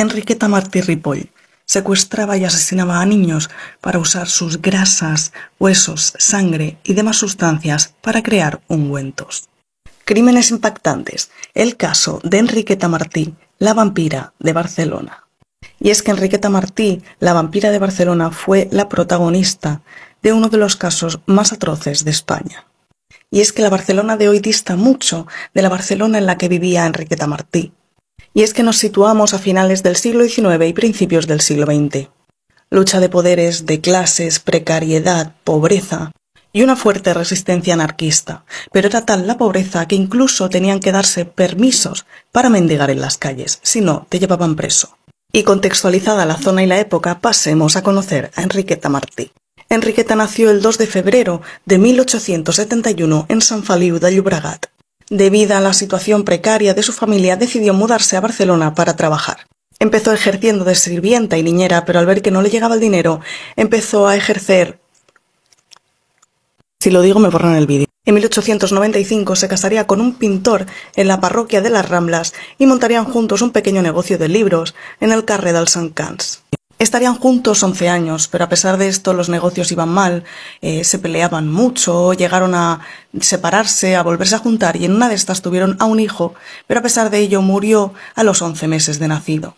Enriqueta Martí Ripoll secuestraba y asesinaba a niños para usar sus grasas, huesos, sangre y demás sustancias para crear ungüentos. Crímenes impactantes. El caso de Enriqueta Martí, la vampira de Barcelona. Y es que Enriqueta Martí, la vampira de Barcelona, fue la protagonista de uno de los casos más atroces de España. Y es que la Barcelona de hoy dista mucho de la Barcelona en la que vivía Enriqueta Martí y es que nos situamos a finales del siglo XIX y principios del siglo XX. Lucha de poderes, de clases, precariedad, pobreza y una fuerte resistencia anarquista, pero era tal la pobreza que incluso tenían que darse permisos para mendigar en las calles, si no, te llevaban preso. Y contextualizada la zona y la época, pasemos a conocer a Enriqueta Martí. Enriqueta nació el 2 de febrero de 1871 en San Feliu de Llobregat Debido a la situación precaria de su familia, decidió mudarse a Barcelona para trabajar. Empezó ejerciendo de sirvienta y niñera, pero al ver que no le llegaba el dinero, empezó a ejercer... Si lo digo me borran el vídeo. En 1895 se casaría con un pintor en la parroquia de las Ramblas y montarían juntos un pequeño negocio de libros en el carrer del Cans. Estarían juntos 11 años, pero a pesar de esto los negocios iban mal, eh, se peleaban mucho, llegaron a separarse, a volverse a juntar y en una de estas tuvieron a un hijo, pero a pesar de ello murió a los 11 meses de nacido.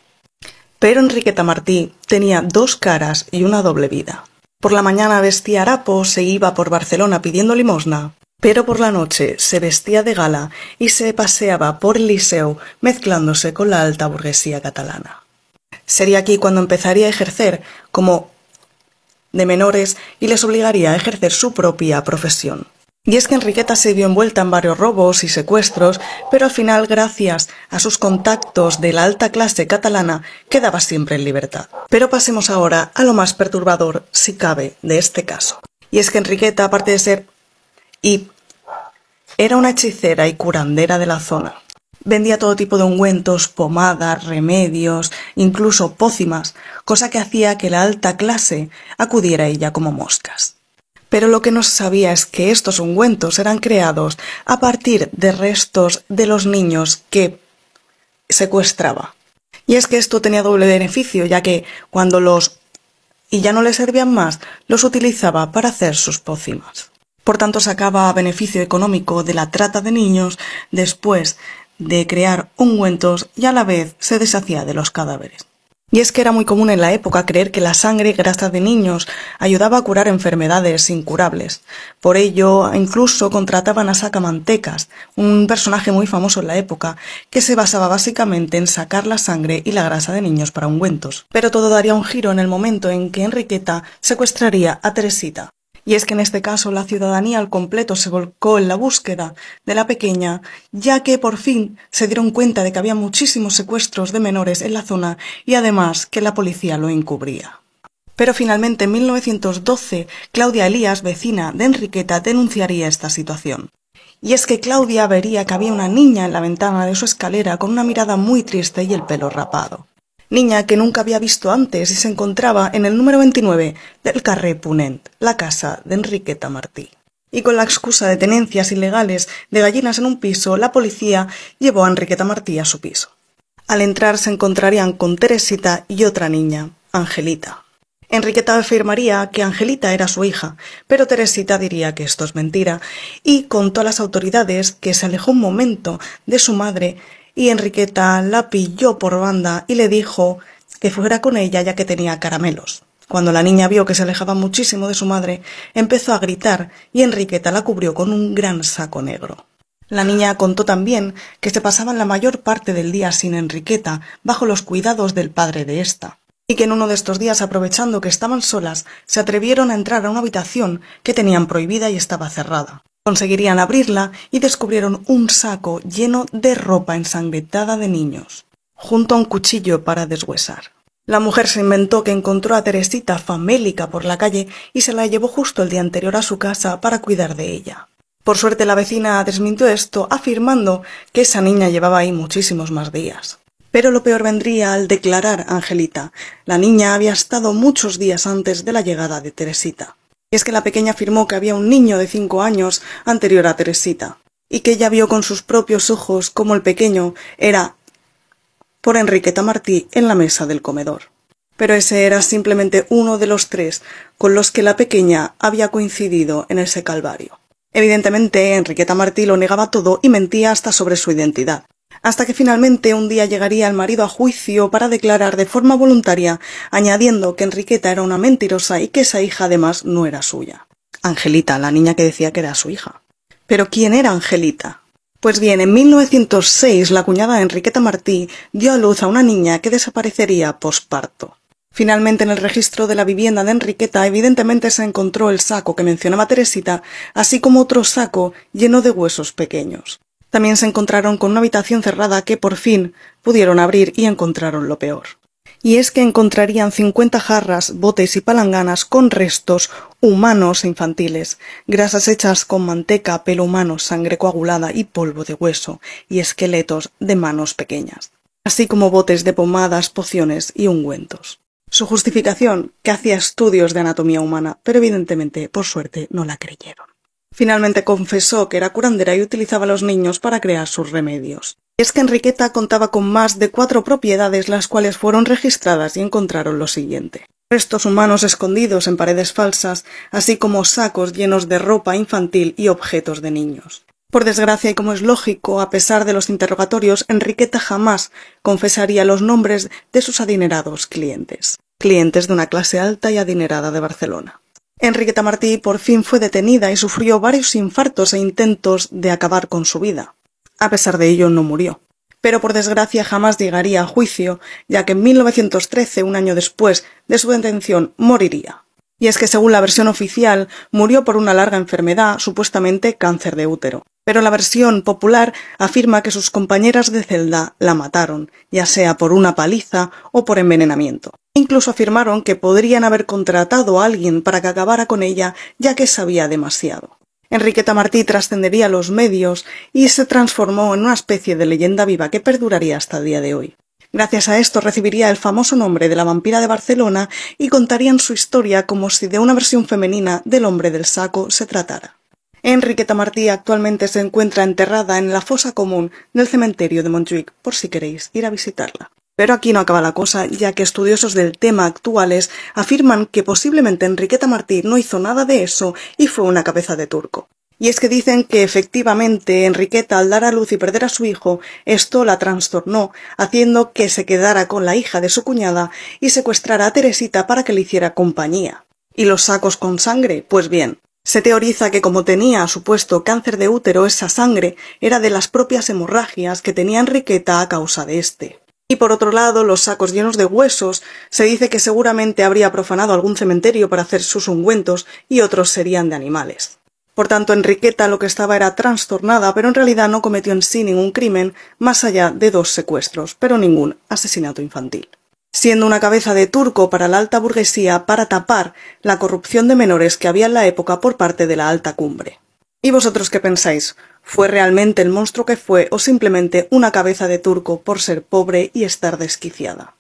Pero Enriqueta Martí tenía dos caras y una doble vida. Por la mañana vestía harapo, se iba por Barcelona pidiendo limosna, pero por la noche se vestía de gala y se paseaba por el Liceo mezclándose con la alta burguesía catalana. Sería aquí cuando empezaría a ejercer como de menores y les obligaría a ejercer su propia profesión. Y es que Enriqueta se vio envuelta en varios robos y secuestros, pero al final, gracias a sus contactos de la alta clase catalana, quedaba siempre en libertad. Pero pasemos ahora a lo más perturbador, si cabe, de este caso. Y es que Enriqueta, aparte de ser y era una hechicera y curandera de la zona. Vendía todo tipo de ungüentos, pomadas, remedios, incluso pócimas, cosa que hacía que la alta clase acudiera a ella como moscas. Pero lo que no se sabía es que estos ungüentos eran creados a partir de restos de los niños que secuestraba. Y es que esto tenía doble beneficio, ya que cuando los y ya no le servían más, los utilizaba para hacer sus pócimas. Por tanto, sacaba beneficio económico de la trata de niños después de crear ungüentos y a la vez se deshacía de los cadáveres. Y es que era muy común en la época creer que la sangre grasa de niños ayudaba a curar enfermedades incurables. Por ello, incluso contrataban a sacamantecas, un personaje muy famoso en la época, que se basaba básicamente en sacar la sangre y la grasa de niños para ungüentos. Pero todo daría un giro en el momento en que Enriqueta secuestraría a Teresita, y es que en este caso la ciudadanía al completo se volcó en la búsqueda de la pequeña, ya que por fin se dieron cuenta de que había muchísimos secuestros de menores en la zona y además que la policía lo encubría. Pero finalmente en 1912 Claudia Elías, vecina de Enriqueta, denunciaría esta situación. Y es que Claudia vería que había una niña en la ventana de su escalera con una mirada muy triste y el pelo rapado niña que nunca había visto antes y se encontraba en el número 29 del Carré Punent, la casa de Enriqueta Martí. Y con la excusa de tenencias ilegales de gallinas en un piso, la policía llevó a Enriqueta Martí a su piso. Al entrar se encontrarían con Teresita y otra niña, Angelita. Enriqueta afirmaría que Angelita era su hija, pero Teresita diría que esto es mentira y contó a las autoridades que se alejó un momento de su madre y Enriqueta la pilló por banda y le dijo que fuera con ella ya que tenía caramelos. Cuando la niña vio que se alejaba muchísimo de su madre, empezó a gritar y Enriqueta la cubrió con un gran saco negro. La niña contó también que se pasaban la mayor parte del día sin Enriqueta bajo los cuidados del padre de ésta, y que en uno de estos días, aprovechando que estaban solas, se atrevieron a entrar a una habitación que tenían prohibida y estaba cerrada. Conseguirían abrirla y descubrieron un saco lleno de ropa ensangrentada de niños, junto a un cuchillo para deshuesar. La mujer se inventó que encontró a Teresita famélica por la calle y se la llevó justo el día anterior a su casa para cuidar de ella. Por suerte la vecina desmintió esto afirmando que esa niña llevaba ahí muchísimos más días. Pero lo peor vendría al declarar Angelita. La niña había estado muchos días antes de la llegada de Teresita. Y es que la pequeña afirmó que había un niño de cinco años anterior a Teresita, y que ella vio con sus propios ojos cómo el pequeño era por Enriqueta Martí en la mesa del comedor. Pero ese era simplemente uno de los tres con los que la pequeña había coincidido en ese calvario. Evidentemente, Enriqueta Martí lo negaba todo y mentía hasta sobre su identidad hasta que finalmente un día llegaría el marido a juicio para declarar de forma voluntaria, añadiendo que Enriqueta era una mentirosa y que esa hija además no era suya. Angelita, la niña que decía que era su hija. Pero ¿quién era Angelita? Pues bien, en 1906 la cuñada de Enriqueta Martí dio a luz a una niña que desaparecería posparto. Finalmente, en el registro de la vivienda de Enriqueta, evidentemente se encontró el saco que mencionaba Teresita, así como otro saco lleno de huesos pequeños. También se encontraron con una habitación cerrada que por fin pudieron abrir y encontraron lo peor. Y es que encontrarían 50 jarras, botes y palanganas con restos humanos e infantiles, grasas hechas con manteca, pelo humano, sangre coagulada y polvo de hueso, y esqueletos de manos pequeñas, así como botes de pomadas, pociones y ungüentos. Su justificación, que hacía estudios de anatomía humana, pero evidentemente, por suerte, no la creyeron. Finalmente confesó que era curandera y utilizaba a los niños para crear sus remedios. es que Enriqueta contaba con más de cuatro propiedades las cuales fueron registradas y encontraron lo siguiente. Restos humanos escondidos en paredes falsas, así como sacos llenos de ropa infantil y objetos de niños. Por desgracia y como es lógico, a pesar de los interrogatorios, Enriqueta jamás confesaría los nombres de sus adinerados clientes, clientes de una clase alta y adinerada de Barcelona. Enriqueta Martí por fin fue detenida y sufrió varios infartos e intentos de acabar con su vida. A pesar de ello, no murió. Pero por desgracia jamás llegaría a juicio, ya que en 1913, un año después de su detención, moriría. Y es que según la versión oficial, murió por una larga enfermedad, supuestamente cáncer de útero. Pero la versión popular afirma que sus compañeras de celda la mataron, ya sea por una paliza o por envenenamiento. Incluso afirmaron que podrían haber contratado a alguien para que acabara con ella, ya que sabía demasiado. Enriqueta Martí trascendería los medios y se transformó en una especie de leyenda viva que perduraría hasta el día de hoy. Gracias a esto recibiría el famoso nombre de la vampira de Barcelona y contarían su historia como si de una versión femenina del hombre del saco se tratara. Enriqueta Martí actualmente se encuentra enterrada en la fosa común del cementerio de Montjuic, por si queréis ir a visitarla. Pero aquí no acaba la cosa, ya que estudiosos del tema actuales afirman que posiblemente Enriqueta Martí no hizo nada de eso y fue una cabeza de turco. Y es que dicen que efectivamente Enriqueta al dar a luz y perder a su hijo, esto la trastornó, haciendo que se quedara con la hija de su cuñada y secuestrara a Teresita para que le hiciera compañía. ¿Y los sacos con sangre? Pues bien, se teoriza que como tenía supuesto cáncer de útero, esa sangre era de las propias hemorragias que tenía Enriqueta a causa de este. Y por otro lado, los sacos llenos de huesos, se dice que seguramente habría profanado algún cementerio para hacer sus ungüentos y otros serían de animales. Por tanto, Enriqueta lo que estaba era trastornada, pero en realidad no cometió en sí ningún crimen más allá de dos secuestros, pero ningún asesinato infantil. Siendo una cabeza de turco para la alta burguesía para tapar la corrupción de menores que había en la época por parte de la alta cumbre. ¿Y vosotros qué pensáis? ¿Fue realmente el monstruo que fue o simplemente una cabeza de turco por ser pobre y estar desquiciada?